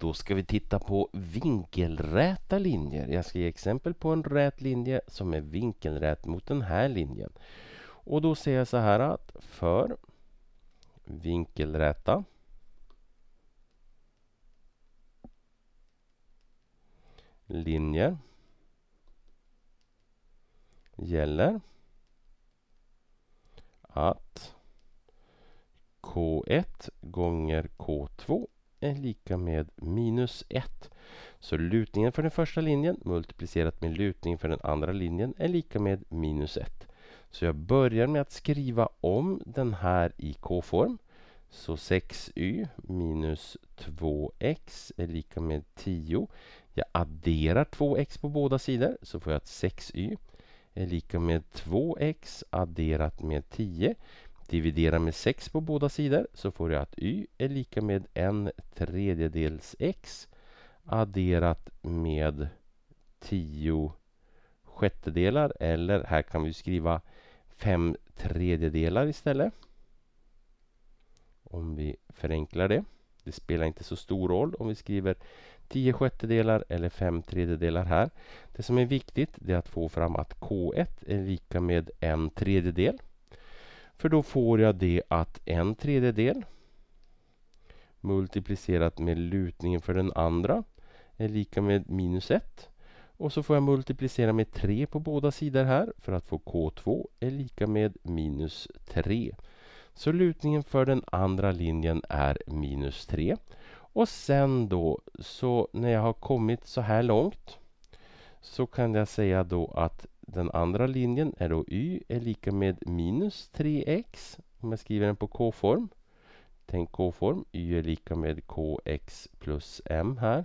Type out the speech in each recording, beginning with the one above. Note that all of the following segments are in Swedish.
Då ska vi titta på vinkelräta linjer. Jag ska ge exempel på en rät linje som är vinkelrät mot den här linjen. Och då säger jag så här att för vinkelräta linjer gäller att K1 gånger K2 är lika med minus 1. Så lutningen för den första linjen multiplicerat med lutningen för den andra linjen är lika med minus 1. Så jag börjar med att skriva om den här i k-form. Så 6y minus 2x är lika med 10. Jag adderar 2x på båda sidor så får jag att 6y är lika med 2x adderat med 10 Dividera med 6 på båda sidor så får jag att y är lika med en tredjedels x adderat med 10 sjättedelar eller här kan vi skriva 5 tredjedelar istället. Om vi förenklar det. Det spelar inte så stor roll om vi skriver 10 sjättedelar eller 5 tredjedelar här. Det som är viktigt är att få fram att k1 är lika med en tredjedel. För då får jag det att en tredjedel multiplicerat med lutningen för den andra är lika med minus 1. Och så får jag multiplicera med 3 på båda sidor här för att få K2 är lika med minus 3. Så lutningen för den andra linjen är minus 3. Och sen då, så när jag har kommit så här långt så kan jag säga då att den andra linjen är då y är lika med minus 3x. Om jag skriver den på k-form. Tänk k-form. y är lika med kx plus m här.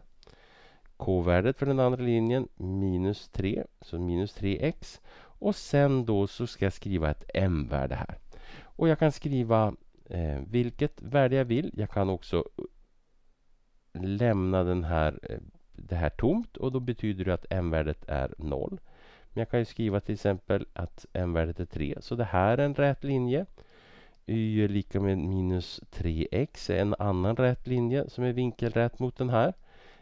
k-värdet för den andra linjen minus 3, så minus 3x. Och sen då så ska jag skriva ett m-värde här. Och jag kan skriva eh, vilket värde jag vill. Jag kan också lämna den här, eh, det här tomt och då betyder det att m-värdet är 0. Men jag kan ju skriva till exempel att m-värdet är 3, så det här är en rät linje. y är lika med minus 3x är en annan rät linje som är vinkelrät mot den här.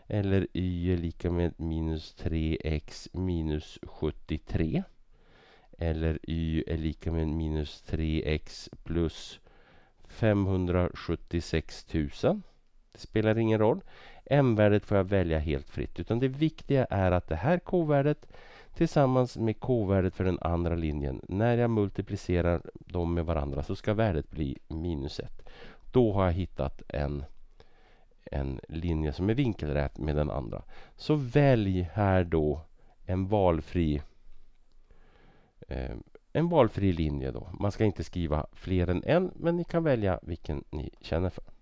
Eller y är lika med minus 3x minus 73. Eller y är lika med minus 3x plus 576 000. Det spelar ingen roll. M-värdet får jag välja helt fritt. Utan det viktiga är att det här k-värdet tillsammans med k-värdet för den andra linjen. När jag multiplicerar dem med varandra så ska värdet bli minus 1. Då har jag hittat en, en linje som är vinkelrät med den andra. Så välj här då en valfri eh, en valfri linje då. Man ska inte skriva fler än en, men ni kan välja vilken ni känner för.